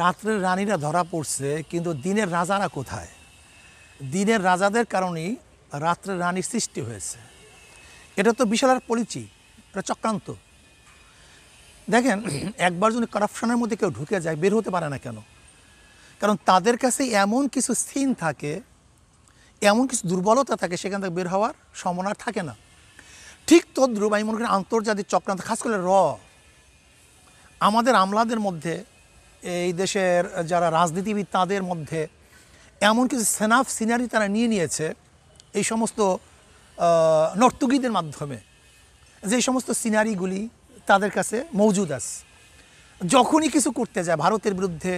রাত্রের রানীরা ধরা পড়ছে কিন্তু দিনের রাজারা কোথায় দিনের রাজাদের কারণেই রাত্রের রানীর সৃষ্টি হয়েছে এটা তো বিশাল আর পরিচি এটা চক্রান্ত দেখেন একবার যদি করাপশনের মধ্যে কেউ ঢুকে যায় বের হতে পারে না কেন কারণ তাদের কাছে এমন কিছু সিন থাকে এমন কিছু দুর্বলতা থাকে সেখান থেকে বের হওয়ার সম্ভাবনা থাকে না ঠিক তদ্রুপ আমি মনে করি আন্তর্জাতিক চক্রান্ত খাস করে র আমাদের আমলাদের মধ্যে এই দেশের যারা রাজনীতিবিদ তাদের মধ্যে এমন কিছু সেনাফ সিনারি তারা নিয়ে নিয়েছে এই সমস্ত নর্তকীদের মাধ্যমে যে সমস্ত সিনারিগুলি তাদের কাছে মৌজুদ আছে যখনই কিছু করতে যায় ভারতের বিরুদ্ধে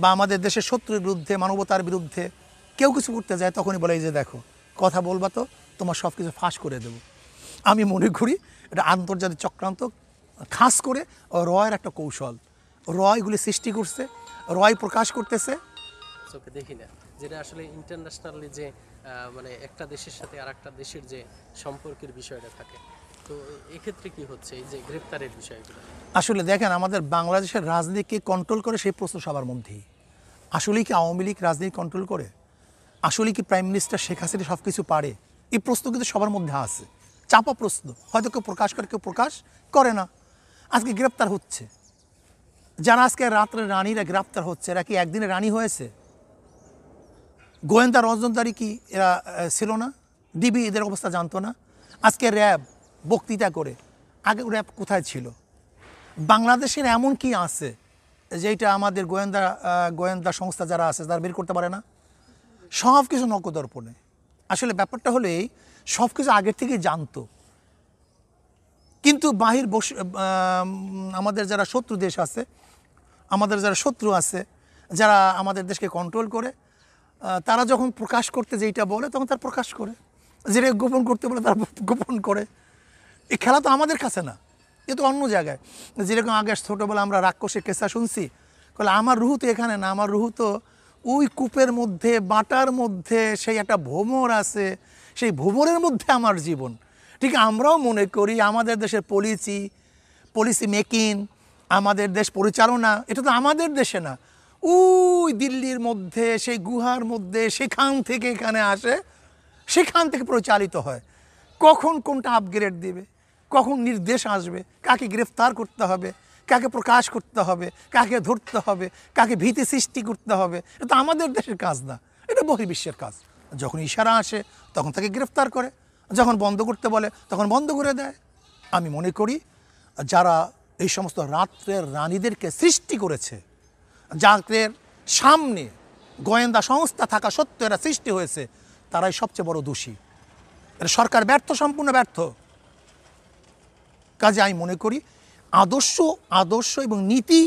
বা আমাদের দেশের শত্রুর বিরুদ্ধে মানবতার বিরুদ্ধে কেউ কিছু করতে যায় তখনই বলে যে দেখো কথা বলবা তো তোমার সব কিছু ফাঁস করে দেব আমি মনে করি এটা আন্তর্জাতিক চক্রান্ত খাস করে রয়ের একটা কৌশল রয়গুলি সৃষ্টি করছে রয় প্রকাশ করতেছে চোখে দেখি না যেটা আসলে ইন্টারন্যাশনালি যে মানে একটা দেশের সাথে আর একটা দেশের যে সম্পর্কের বিষয়টা থাকে তো এক্ষেত্রে কি হচ্ছে এই যে গ্রেপ্তারের বিষয়গুলো আসলে দেখেন আমাদের বাংলাদেশের রাজনীতিকে কন্ট্রোল করে সেই প্রশ্ন সবার মধ্যেই আসলে কি আওয়ামী লীগ রাজনীতি কন্ট্রোল করে আসলে কি প্রাইম মিনিস্টার শেখ হাসিনা সব কিছু পারে এই প্রশ্ন কিন্তু সবার মধ্যে আছে চাপা প্রশ্ন হয়তো কেউ প্রকাশ করে কেউ প্রকাশ করে না আজকে গ্রেপ্তার হচ্ছে যারা আজকে রাত্রে রানীরা গ্রেপ্তার হচ্ছে এরা কি একদিনে রানী হয়েছে গোয়েন্দা রজনদারি কি এরা ছিল না ডিবি এদের অবস্থা জানতো না আজকে র্যাব বক্তৃতা করে আগে র্যাব কোথায় ছিল বাংলাদেশের এমন কি আছে যেটা আমাদের গোয়েন্দা গোয়েন্দা সংস্থা যারা আছে তারা বের করতে পারে না সব কিছু নকদর্পণে আসলে ব্যাপারটা এই সব কিছু আগের থেকেই জানতো কিন্তু বাহির বস আমাদের যারা শত্রু দেশ আছে আমাদের যারা শত্রু আছে যারা আমাদের দেশকে কন্ট্রোল করে তারা যখন প্রকাশ করতে যেইটা বলে তখন তার প্রকাশ করে যেটা গোপন করতে বলে তারা গোপন করে এই খেলা তো আমাদের কাছে না এ তো অন্য জায়গায় যেরকম আগে ছোটোবেলা আমরা রাক্ষসের কেসা শুনছি কলে আমার রুহু তো এখানে না আমার রুহু তো ওই কূপের মধ্যে বাটার মধ্যে সেই একটা ভোমর আছে সেই ভোমরের মধ্যে আমার জীবন ঠিক আমরাও মনে করি আমাদের দেশের পলিসি পলিসি মেকিং আমাদের দেশ পরিচালনা এটা তো আমাদের দেশে না ওই দিল্লির মধ্যে সেই গুহার মধ্যে সেখান থেকে এখানে আসে সেখান থেকে পরিচালিত হয় কখন কোনটা আপগ্রেড দেবে কখন নির্দেশ আসবে কাকে গ্রেফতার করতে হবে কাকে প্রকাশ করতে হবে কাকে ধরতে হবে কাকে ভীতি সৃষ্টি করতে হবে এটা আমাদের দেশের কাজ না এটা বহির্বিশ্বের কাজ যখন ইশারা আসে তখন তাকে গ্রেফতার করে যখন বন্ধ করতে বলে তখন বন্ধ করে দেয় আমি মনে করি যারা এই সমস্ত রাত্রের রানীদেরকে সৃষ্টি করেছে যাদের সামনে গোয়েন্দা সংস্থা থাকা সত্ত্বেও এরা সৃষ্টি হয়েছে তারাই সবচেয়ে বড় দোষী এটা সরকার ব্যর্থ সম্পূর্ণ ব্যর্থ কাজে আমি মনে করি আদর্শ আদর্শ এবং নীতি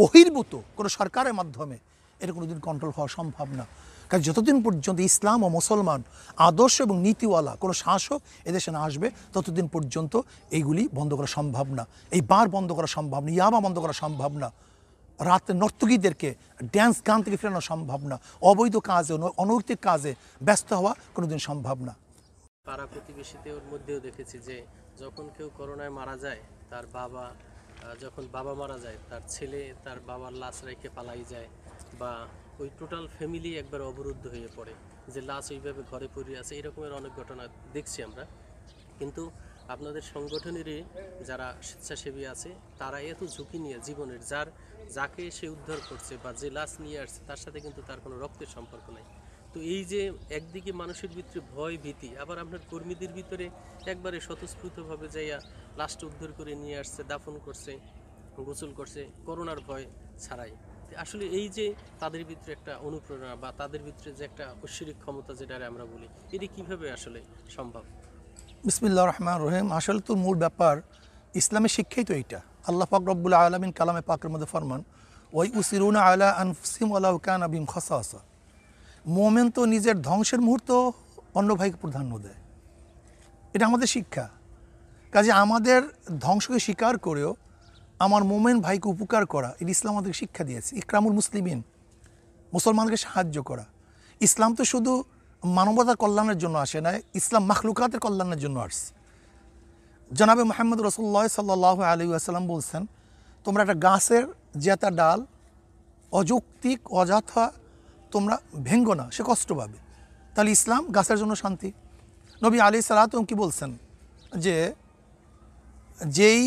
বহির্ভূত কোনো সরকারের মাধ্যমে এটা দিন কন্ট্রোল হওয়া সম্ভব না কারণ যতদিন পর্যন্ত ইসলাম ও মুসলমান আদর্শ এবং নীতিওয়ালা কোনো শাসক এদেশে না আসবে ততদিন পর্যন্ত এইগুলি বন্ধ করা সম্ভব না এই বার বন্ধ করা সম্ভব না ইয়াবা বন্ধ করা সম্ভব না রাতে নর্তকীদেরকে ড্যান্স গান থেকে ফেরানো সম্ভব না অবৈধ কাজে অনৈতিক কাজে ব্যস্ত হওয়া কোনোদিন সম্ভব না পাড়া প্রতিবেশীদের মধ্যেও দেখেছি যে যখন কেউ করোনায় মারা যায় তার বাবা যখন বাবা মারা যায় তার ছেলে তার বাবার লাশ রেখে পালাই যায় বা ওই টোটাল ফ্যামিলি একবার অবরুদ্ধ হয়ে পড়ে যে লাশ ওইভাবে ঘরে পড়ে আছে এরকমের অনেক ঘটনা দেখছি আমরা কিন্তু আপনাদের সংগঠনেরই যারা স্বেচ্ছাসেবী আছে তারা এত ঝুঁকি নিয়ে জীবনের যার যাকে সে উদ্ধার করছে বা যে লাশ নিয়ে আসছে তার সাথে কিন্তু তার কোনো রক্তের সম্পর্ক নাই তো এই যে একদিকে মানুষের ভিতরে ভয় ভীতি আবার আপনার কর্মীদের ভিতরে একবারে স্বতঃস্ফূর্তভাবে যাইয়া লাশটা উদ্ধার করে নিয়ে আসছে দাফন করছে গোসল করছে করোনার ভয় ছাড়াই আসলে এই যে তাদের ভিতরে একটা অনুপ্রেরণা বা তাদের ভিতরে যে একটা ঐশ্বরিক ক্ষমতা যেটা আমরা বলি এটি কিভাবে আসলে সম্ভব বিসমিল্লা রহমান রহিম আসলে তো মূল ব্যাপার ইসলামের শিক্ষাই তো এইটা আল্লাহ পাক রব্বুল আলমিন কালামে পাকের মধ্যে ফরমান ওই উসিরুনা আলা আনসিম আলাহ কান আবিম খসা আসা মোমেন তো নিজের ধ্বংসের মুহূর্ত অন্য ভাইকে প্রাধান্য দেয় এটা আমাদের শিক্ষা কাজে আমাদের ধ্বংসকে স্বীকার করেও আমার মোমেন ভাইকে উপকার করা এটি ইসলাম আমাদেরকে শিক্ষা দিয়েছে ইকরামুল মুসলিমিন মুসলমানকে সাহায্য করা ইসলাম তো শুধু মানবতা কল্যাণের জন্য আসে না ইসলাম মাখলুকাতের কল্যাণের জন্য আসছে জনাবে মোহাম্মদ রসুল্লাহ সাল্লাহ আলী আসসালাম বলছেন তোমরা একটা গাছের জেতা ডাল অযৌক্তিক অযথা তোমরা ভেঙ্গো না সে কষ্ট পাবে তাহলে ইসলাম গাছের জন্য শান্তি নবী আলী সালাতম কি বলছেন যে যেই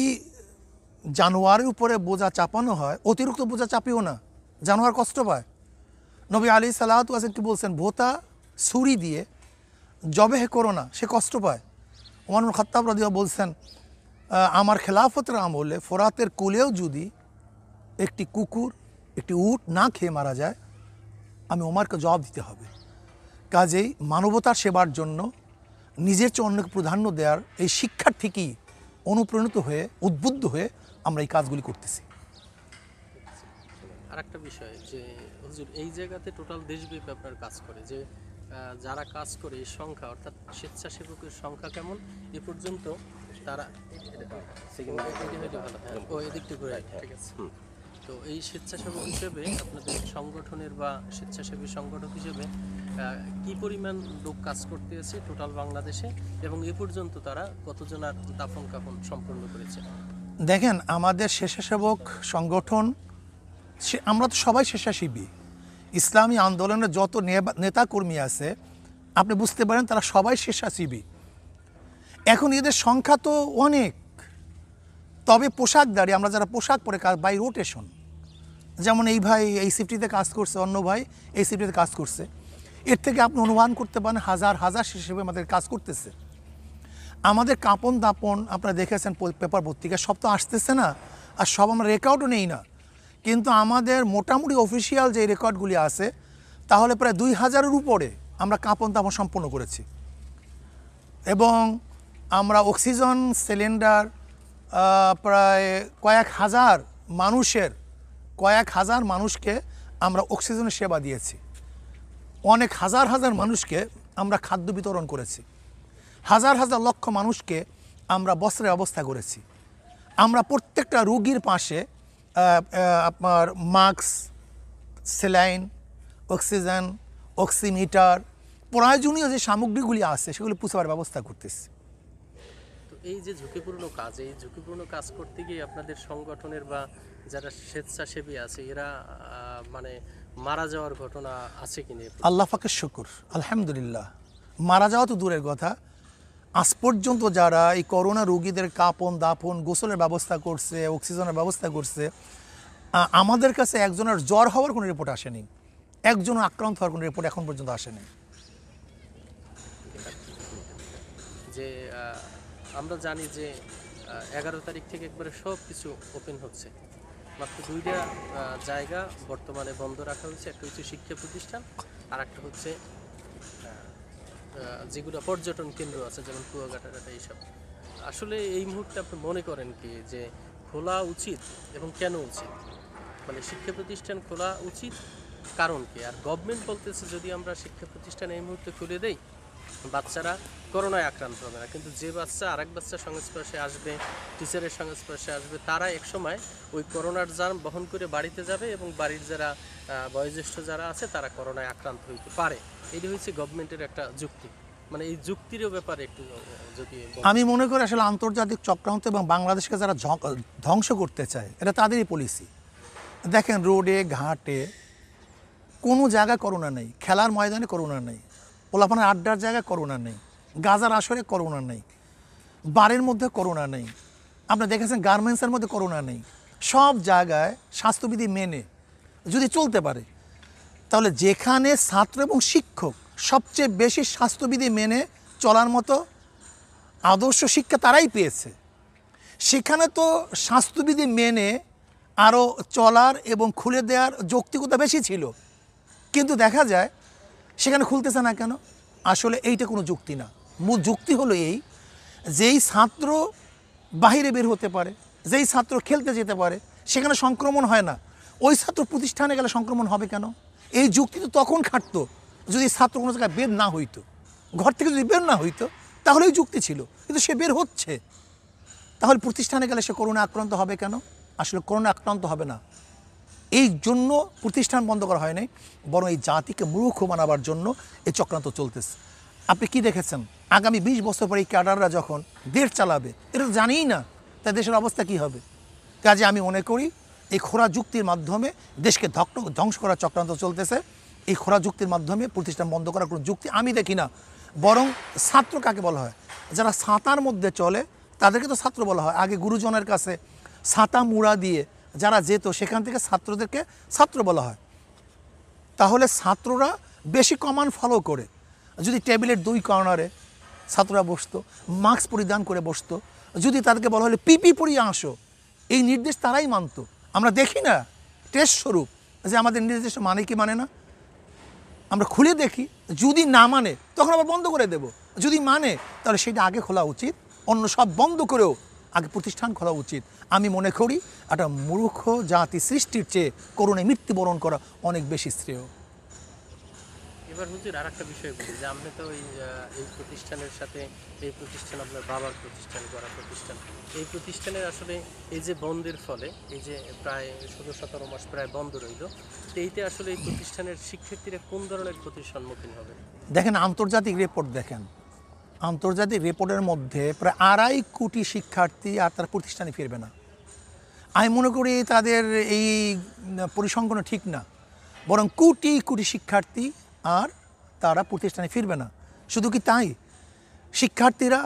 জানোয়ারের উপরে বোঝা চাপানো হয় অতিরিক্ত বোঝা চাপিও না জানোয়ার কষ্ট পায় নবী আলী সালাহাত আসেন কি বলছেন ভোতা ছুরি দিয়ে হে করো না সে কষ্ট পায় ওমানুর খত্তাব রাদিয়া বলছেন আমার খেলাফতের আমলে ফোরাতের কুলেও যদি একটি কুকুর একটি উট না খেয়ে মারা যায় আমি ওমারকে জবাব দিতে হবে কাজেই মানবতার সেবার জন্য নিজের চেয়ে অন্যকে প্রাধান্য দেওয়ার এই শিক্ষার থেকেই অনুপ্রাণিত হয়ে উদ্বুদ্ধ হয়ে আমরা এই কাজগুলি করতেছি আর একটা বিষয় যে হুজুর এই জায়গাতে টোটাল দেশব্যাপী আপনার কাজ করে যে যারা কাজ করে এই সংখ্যা অর্থাৎ স্বেচ্ছাসেবকের সংখ্যা কেমন এ পর্যন্ত তারা ও এদিক ঘুরে ঠিক আছে তো এই স্বেচ্ছাসেবক হিসেবে আপনাদের সংগঠনের বা স্বেচ্ছাসেবী সংগঠক হিসেবে কি পরিমাণ লোক কাজ করতে আছে টোটাল বাংলাদেশে এবং এ পর্যন্ত তারা কতজনার দাফন কাফন সম্পন্ন করেছে দেখেন আমাদের স্বেচ্ছাসেবক সংগঠন সে আমরা তো সবাই স্বেচ্ছাসেবী ইসলামী আন্দোলনের যত নেতাকর্মী আছে আপনি বুঝতে পারেন তারা সবাই স্বেচ্ছাসেবী এখন এদের সংখ্যা তো অনেক তবে পোশাক দাঁড়িয়ে আমরা যারা পোশাক পরে কাজ বাই রোটেশন যেমন এই ভাই এই সিফটিতে কাজ করছে অন্য ভাই এই সিফটিতে কাজ করছে এর থেকে আপনি অনুমান করতে পারেন হাজার হাজার হিসেবে আমাদের কাজ করতেছে আমাদের কাঁপন দাপন আপনারা দেখেছেন পেপার পত্রিকা সব তো আসতেছে না আর সব আমরা রেকর্ডও নেই না কিন্তু আমাদের মোটামুটি অফিসিয়াল যে রেকর্ডগুলি আছে তাহলে প্রায় দুই হাজারের উপরে আমরা কাঁপন দাপন সম্পন্ন করেছি এবং আমরা অক্সিজেন সিলিন্ডার প্রায় কয়েক হাজার মানুষের কয়েক হাজার মানুষকে আমরা অক্সিজেনের সেবা দিয়েছি অনেক হাজার হাজার মানুষকে আমরা খাদ্য বিতরণ করেছি হাজার হাজার লক্ষ মানুষকে আমরা বস্ত্রের অবস্থা করেছি আমরা প্রত্যেকটা রুগীর পাশে আপনার মাস্ক সেলাইন অক্সিজেন অক্সিমিটার প্রয়োজনীয় যে সামগ্রীগুলি আছে সেগুলো পুষাবার ব্যবস্থা করতেছি এই যে ঝুঁকিপূর্ণ কাজ এই ঝুঁকিপূর্ণ কাজ করতে গিয়ে আপনাদের সংগঠনের বা যারা স্বেচ্ছাসেবী আছে এরা মানে মারা যাওয়ার ঘটনা আছে কিনা আল্লাহ ফাকের শুকুর আলহামদুলিল্লাহ মারা যাওয়া তো দূরের কথা আজ পর্যন্ত যারা এই করোনা রোগীদের কাপন দাপন গোসলের ব্যবস্থা করছে অক্সিজেনের ব্যবস্থা করছে আমাদের কাছে একজনের জ্বর হওয়ার কোনো রিপোর্ট আসেনি একজন আক্রান্ত হওয়ার কোনো রিপোর্ট এখন পর্যন্ত আসেনি যে আমরা জানি যে এগারো তারিখ থেকে একবারে সব কিছু ওপেন হচ্ছে মাত্র দুইটা জায়গা বর্তমানে বন্ধ রাখা হয়েছে একটা হচ্ছে শিক্ষা প্রতিষ্ঠান আর একটা হচ্ছে যেগুলো পর্যটন কেন্দ্র আছে যেমন কুয়াকাটা টাটা এইসব আসলে এই মুহূর্তে আপনি মনে করেন কি যে খোলা উচিত এবং কেন উচিত মানে শিক্ষা প্রতিষ্ঠান খোলা উচিত কারণ কি আর গভর্নমেন্ট বলতেছে যদি আমরা শিক্ষা প্রতিষ্ঠান এই মুহূর্তে খুলে দেই বাচ্চারা করোনায় আক্রান্ত হবে না কিন্তু যে বাচ্চা আরেক বাচ্চার সংস্পর্শে আসবে টিচারের সংস্পর্শে আসবে তারা একসময় ওই করোনার জার্ম বহন করে বাড়িতে যাবে এবং বাড়ির যারা বয়োজ্যেষ্ঠ যারা আছে তারা করোনায় আক্রান্ত হইতে পারে এটি হচ্ছে গভর্নমেন্টের একটা যুক্তি মানে এই যুক্তিরও ব্যাপারে একটু যদি আমি মনে করি আসলে আন্তর্জাতিক চক্রান্ত এবং বাংলাদেশকে যারা ধ্বংস করতে চায় এটা তাদেরই পলিসি দেখেন রোডে ঘাটে কোনো জায়গা করোনা নেই খেলার ময়দানে করোনা নেই পোলাপানের আড্ডার জায়গায় করোনা নেই গাজার আসরে করোনা নেই বাড়ির মধ্যে করোনা নেই আপনি দেখেছেন গার্মেন্টসের মধ্যে করোনা নেই সব জায়গায় স্বাস্থ্যবিধি মেনে যদি চলতে পারে তাহলে যেখানে ছাত্র এবং শিক্ষক সবচেয়ে বেশি স্বাস্থ্যবিধি মেনে চলার মতো আদর্শ শিক্ষা তারাই পেয়েছে সেখানে তো স্বাস্থ্যবিধি মেনে আরও চলার এবং খুলে দেওয়ার যৌক্তিকতা বেশি ছিল কিন্তু দেখা যায় সেখানে খুলতেছে না কেন আসলে এইটা কোনো যুক্তি না মূল যুক্তি হলো এই যেই ছাত্র বাহিরে বের হতে পারে যেই ছাত্র খেলতে যেতে পারে সেখানে সংক্রমণ হয় না ওই ছাত্র প্রতিষ্ঠানে গেলে সংক্রমণ হবে কেন এই যুক্তি তো তখন খাটতো যদি ছাত্র কোনো জায়গায় বের না হইতো ঘর থেকে যদি বের না হইতো তাহলে ওই যুক্তি ছিল কিন্তু সে বের হচ্ছে তাহলে প্রতিষ্ঠানে গেলে সে করোনা আক্রান্ত হবে কেন আসলে করোনা আক্রান্ত হবে না এই জন্য প্রতিষ্ঠান বন্ধ করা হয় নাই বরং এই জাতিকে মূর্খ বানাবার জন্য এই চক্রান্ত চলতেছে আপনি কি দেখেছেন আগামী ২০ বছর পরে এই ক্যাডাররা যখন দেশ চালাবে এটা জানেই না তাই দেশের অবস্থা কি হবে কাজে আমি মনে করি এই খোরা যুক্তির মাধ্যমে দেশকে ধ্বংস করার চক্রান্ত চলতেছে এই খোরা যুক্তির মাধ্যমে প্রতিষ্ঠান বন্ধ করার কোনো যুক্তি আমি দেখি না বরং ছাত্র কাকে বলা হয় যারা সাঁতার মধ্যে চলে তাদেরকে তো ছাত্র বলা হয় আগে গুরুজনের কাছে ছাতা মুড়া দিয়ে যারা যেত সেখান থেকে ছাত্রদেরকে ছাত্র বলা হয় তাহলে ছাত্ররা বেশি কমান ফলো করে যদি টেবিলের দুই কর্নারে ছাত্ররা বসতো মাস্ক পরিধান করে বসতো যদি তাদেরকে বলা হলে পিপি পরিয়ে আসো এই নির্দেশ তারাই মানত আমরা দেখি না টেস্ট স্বরূপ যে আমাদের নির্দেশ মানে কি মানে না আমরা খুলে দেখি যদি না মানে তখন আবার বন্ধ করে দেব যদি মানে তাহলে সেটা আগে খোলা উচিত অন্য সব বন্ধ করেও আগে প্রতিষ্ঠান খোলা উচিত আমি মনে করি একটা মূর্খ জাতি সৃষ্টির চেয়ে করুণে মৃত্যুবরণ করা অনেক বেশি শ্রেয় এবার হুজুর আর একটা বিষয় বলি যে আপনি তো এই প্রতিষ্ঠানের সাথে এই প্রতিষ্ঠান আপনার বাবার প্রতিষ্ঠান করা প্রতিষ্ঠান এই প্রতিষ্ঠানের আসলে এই যে বন্ধের ফলে এই যে প্রায় ষোলো সতেরো মাস প্রায় বন্ধ রইল তো এইতে আসলে এই প্রতিষ্ঠানের শিক্ষার্থীরা কোন ধরনের ক্ষতির সম্মুখীন হবে দেখেন আন্তর্জাতিক রেপোর্ট দেখেন আন্তর্জাতিক রেপোর্টের মধ্যে প্রায় আড়াই কোটি শিক্ষার্থী আর তার প্রতিষ্ঠানে ফিরবে না আমি মনে করি তাদের এই পরিসংখ্যান ঠিক না বরং কোটি কোটি শিক্ষার্থী আর তারা প্রতিষ্ঠানে ফিরবে না শুধু কি তাই শিক্ষার্থীরা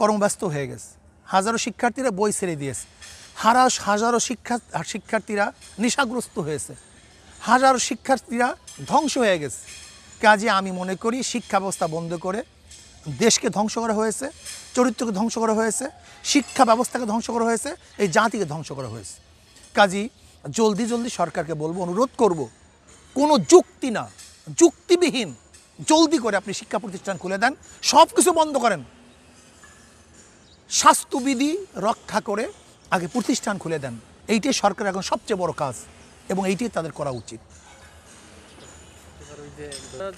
কর্মব্যস্ত হয়ে গেছে হাজারো শিক্ষার্থীরা বই ছেড়ে দিয়েছে হারাস হাজারো শিক্ষা শিক্ষার্থীরা নেশাগ্রস্ত হয়েছে হাজারো শিক্ষার্থীরা ধ্বংস হয়ে গেছে কাজে আমি মনে করি শিক্ষা ব্যবস্থা বন্ধ করে দেশকে ধ্বংস করা হয়েছে চরিত্রকে ধ্বংস করা হয়েছে শিক্ষা ব্যবস্থাকে ধ্বংস করা হয়েছে এই জাতিকে ধ্বংস করা হয়েছে কাজী জলদি জলদি সরকারকে বলবো অনুরোধ করব কোনো যুক্তি না যুক্তিবিহীন জলদি করে আপনি শিক্ষা প্রতিষ্ঠান খুলে দেন সব কিছু বন্ধ করেন স্বাস্থ্যবিধি রক্ষা করে আগে প্রতিষ্ঠান খুলে দেন এইটাই সরকার এখন সবচেয়ে বড় কাজ এবং এইটাই তাদের করা উচিত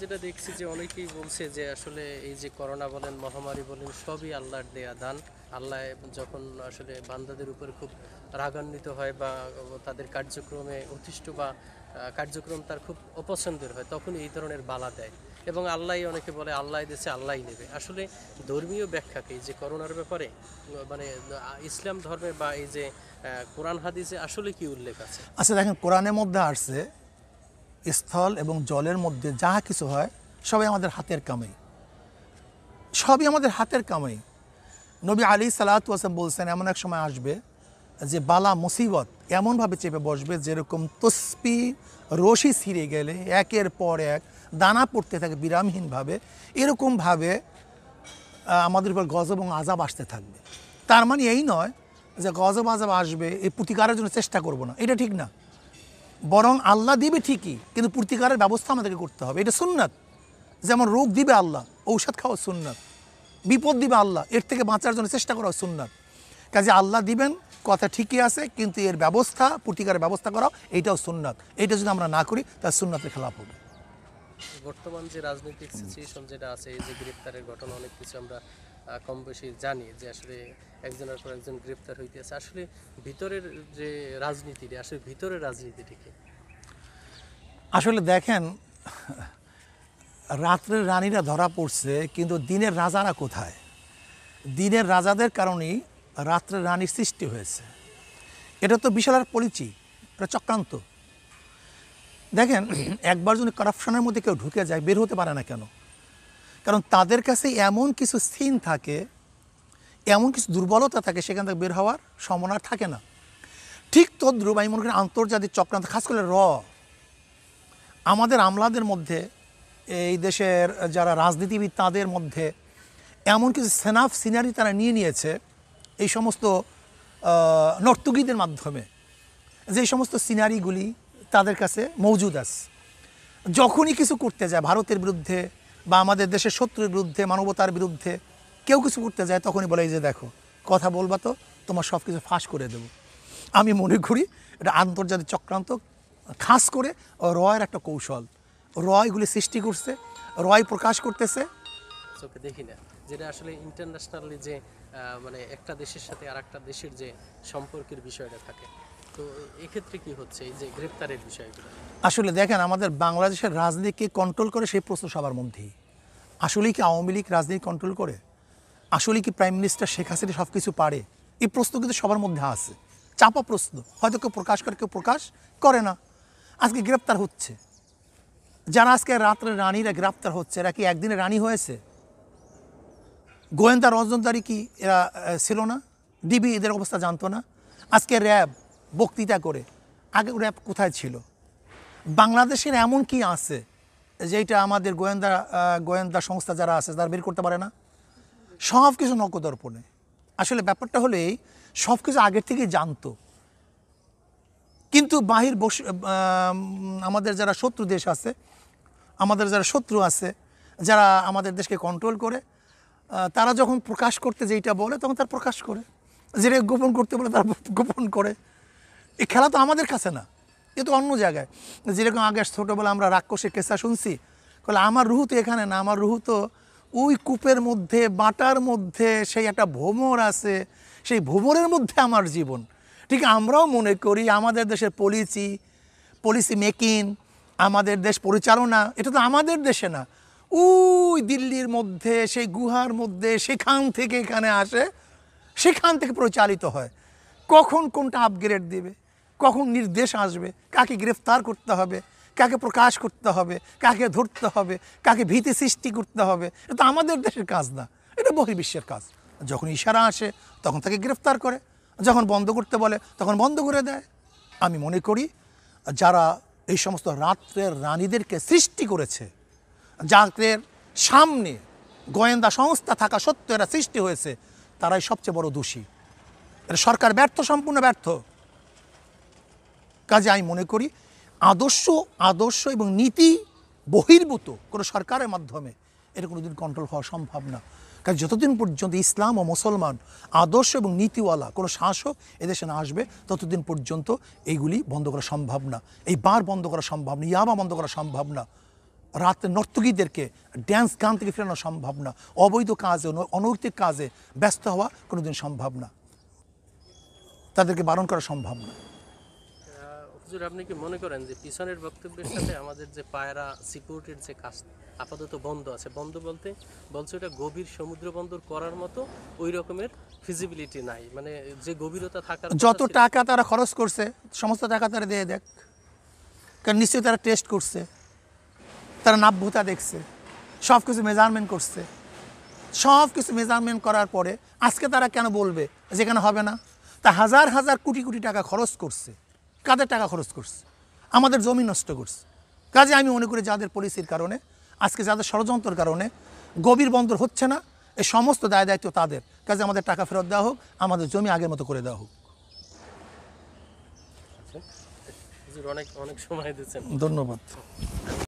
যেটা দেখছি যে অনেকেই বলছে যে আসলে এই যে করোনা বলেন মহামারী বলেন সবই আল্লাহর দেয়া দান আল্লাহ যখন আসলে বান্দাদের উপর খুব রাগান্বিত হয় বা তাদের কার্যক্রমে অতিষ্ঠ বা কার্যক্রম তার খুব অপছন্দের হয় তখন এই ধরনের বালা দেয় এবং আল্লাহ অনেকে বলে আল্লাহ দেশে আল্লাহ নেবে আসলে ধর্মীয় ব্যাখ্যাকে যে করোনার ব্যাপারে মানে ইসলাম ধর্মে বা এই যে কোরআন হাদিসে আসলে কি উল্লেখ আছে আচ্ছা দেখেন কোরআনের মধ্যে আসছে স্থল এবং জলের মধ্যে যাহা কিছু হয় সবাই আমাদের হাতের কামাই সবই আমাদের হাতের কামাই নবী আলী সালাতাম বলছেন এমন এক সময় আসবে যে বালা মুসিবত এমনভাবে চেপে বসবে যেরকম তসপি রশি ছিঁড়ে গেলে একের পর এক দানা পড়তে থাকে বিরামহীনভাবে এরকমভাবে আমাদের উপর গজব এবং আজাব আসতে থাকবে তার মানে এই নয় যে গজব আজাব আসবে এই প্রতিকারের জন্য চেষ্টা করব না এটা ঠিক না বরং আল্লাহ দিবে ঠিকই কিন্তু প্রতিকারের ব্যবস্থা আমাদেরকে করতে হবে এটা সুন্নাত যেমন রোগ দিবে আল্লাহ ঔষধ খাওয়া সুন্নাত বিপদ দিবে আল্লাহ এর থেকে বাঁচার জন্য চেষ্টা করা সুন্নাত কাজে আল্লাহ দিবেন কথা ঠিকই আছে কিন্তু এর ব্যবস্থা প্রতিকারের ব্যবস্থা করা এটাও সুন্নাত এটা যদি আমরা না করি তার সুন্নাতের খেলাফ হবে বর্তমান যে রাজনৈতিক সিচুয়েশন যেটা আছে এই যে গ্রেপ্তারের ঘটনা অনেক কিছু আমরা কম বেশি জানি যে আসলে একজনের পর একজন গ্রেপ্তার হইতেছে আসলে ভিতরের যে রাজনীতিটা আসলে ভিতরের রাজনীতিটিকে আসলে দেখেন রাত্রের রানীরা ধরা পড়ছে কিন্তু দিনের রাজারা কোথায় দিনের রাজাদের কারণেই রাত্রের রানীর সৃষ্টি হয়েছে এটা তো বিশাল আর পরিচি এটা চক্রান্ত দেখেন একবার যদি করাপশনের মধ্যে কেউ ঢুকে যায় বের হতে পারে না কেন কারণ তাদের কাছে এমন কিছু সিন থাকে এমন কিছু দুর্বলতা থাকে সেখান থেকে বের হওয়ার সম্ভাবনা থাকে না ঠিক তদ্রুপ আমি মনে করি আন্তর্জাতিক চক্রান্ত খাস করে র আমাদের আমলাদের মধ্যে এই দেশের যারা রাজনীতিবিদ তাদের মধ্যে এমন কিছু সেনাফ সিনারি তারা নিয়ে নিয়েছে এই সমস্ত নর্তকীদের মাধ্যমে যে সমস্ত সিনারিগুলি তাদের কাছে মজুদ আছে যখনই কিছু করতে যায় ভারতের বিরুদ্ধে বা আমাদের দেশের শত্রুর বিরুদ্ধে মানবতার বিরুদ্ধে কেউ কিছু করতে যায় তখনই বলে যে দেখো কথা বলবা তো তোমার সব কিছু ফাঁস করে দেব আমি মনে করি এটা আন্তর্জাতিক চক্রান্ত খাস করে রয়ের একটা কৌশল রয়গুলি সৃষ্টি করছে রয় প্রকাশ করতেছে চোখে দেখি না যেটা আসলে ইন্টারন্যাশনালি যে মানে একটা দেশের সাথে আর একটা দেশের যে সম্পর্কের বিষয়টা থাকে আসলে দেখেন আমাদের বাংলাদেশের রাজনীতিকে কন্ট্রোল করে সেই প্রশ্ন সবার মধ্যেই আসলে কি আওয়ামী লীগ রাজনীতি কন্ট্রোল করে আসলে কি প্রাইম মিনিস্টার শেখ হাসিনা সব কিছু পারে এই প্রশ্ন কিন্তু সবার মধ্যে আছে চাপা প্রশ্ন হয়তো কেউ প্রকাশ করে কেউ প্রকাশ করে না আজকে গ্রেপ্তার হচ্ছে যারা আজকে রাত্রে রানীরা গ্রেপ্তার হচ্ছে এরা কি একদিনে রানী হয়েছে গোয়েন্দা রজনদারি কি এরা ছিল না ডিবি এদের অবস্থা জানতো না আজকে র্যাব বক্তৃতা করে আগে ওরা কোথায় ছিল বাংলাদেশের এমন কি আছে যেটা আমাদের গোয়েন্দা গোয়েন্দা সংস্থা যারা আছে তারা বের করতে পারে না সব কিছু নকদর্পণে আসলে ব্যাপারটা এই সব কিছু আগের থেকে জানতো কিন্তু বাহির বস আমাদের যারা শত্রু দেশ আছে আমাদের যারা শত্রু আছে যারা আমাদের দেশকে কন্ট্রোল করে তারা যখন প্রকাশ করতে যেইটা বলে তখন তার প্রকাশ করে যেটা গোপন করতে বলে তারা গোপন করে এই খেলা তো আমাদের কাছে না এ তো অন্য জায়গায় যেরকম আগে ছোটোবেলা আমরা রাক্ষসে কেসা শুনছি বলে আমার রুহু তো এখানে না আমার রুহু তো ওই কূপের মধ্যে বাটার মধ্যে সেই একটা ভোমর আছে সেই ভোমরের মধ্যে আমার জীবন ঠিক আমরাও মনে করি আমাদের দেশের পলিসি পলিসি মেকিং আমাদের দেশ পরিচালনা এটা তো আমাদের দেশে না ওই দিল্লির মধ্যে সেই গুহার মধ্যে সেখান থেকে এখানে আসে সেখান থেকে প্রচালিত হয় কখন কোনটা আপগ্রেড দেবে কখন নির্দেশ আসবে কাকে গ্রেফতার করতে হবে কাকে প্রকাশ করতে হবে কাকে ধরতে হবে কাকে ভীতি সৃষ্টি করতে হবে এটা আমাদের দেশের কাজ না এটা বহির্বিশ্বের কাজ যখন ইশারা আসে তখন তাকে গ্রেফতার করে যখন বন্ধ করতে বলে তখন বন্ধ করে দেয় আমি মনে করি যারা এই সমস্ত রাত্রের রানীদেরকে সৃষ্টি করেছে যাদের সামনে গোয়েন্দা সংস্থা থাকা সত্ত্বেও এরা সৃষ্টি হয়েছে তারাই সবচেয়ে বড় দোষী এটা সরকার ব্যর্থ সম্পূর্ণ ব্যর্থ কাজে আমি মনে করি আদর্শ আদর্শ এবং নীতি বহির্ভূত কোনো সরকারের মাধ্যমে এটা দিন কন্ট্রোল হওয়া সম্ভব না কারণ যতদিন পর্যন্ত ইসলাম ও মুসলমান আদর্শ এবং নীতিওয়ালা কোনো শাসক এদেশে না আসবে ততদিন পর্যন্ত এইগুলি বন্ধ করা সম্ভব না এই বার বন্ধ করা সম্ভব না ইয়াবা বন্ধ করা সম্ভব না রাতে নর্তকীদেরকে ড্যান্স গান থেকে ফেরানো সম্ভব না অবৈধ কাজে অনৈতিক কাজে ব্যস্ত হওয়া কোনোদিন সম্ভব না তাদেরকে বারণ করা সম্ভব না হুজুর আপনি কি মনে করেন যে পিছনের বক্তব্যের সাথে আমাদের যে পায়রা সিকিউরিটির যে কাজ আপাতত বন্ধ আছে বন্ধ বলতে বলছে ওটা গভীর সমুদ্র বন্দর করার মতো ওই রকমের ফিজিবিলিটি নাই মানে যে গভীরতা থাকার যত টাকা তারা খরচ করছে সমস্ত টাকা তারা দিয়ে দেখ কারণ নিশ্চয়ই তারা টেস্ট করছে তারা নাভ্যতা দেখছে সব কিছু মেজারমেন্ট করছে সব কিছু মেজারমেন্ট করার পরে আজকে তারা কেন বলবে যেখানে হবে না তা হাজার হাজার কোটি কোটি টাকা খরচ করছে কাদের টাকা খরচ করছে আমাদের জমি নষ্ট করছে কাজে আমি মনে করি যাদের পলিসির কারণে আজকে যাদের ষড়যন্ত্রের কারণে গভীর বন্দর হচ্ছে না এই সমস্ত দায় দায়িত্ব তাদের কাজে আমাদের টাকা ফেরত দেওয়া হোক আমাদের জমি আগের মতো করে দেওয়া হোক আচ্ছা। ধন্যবাদ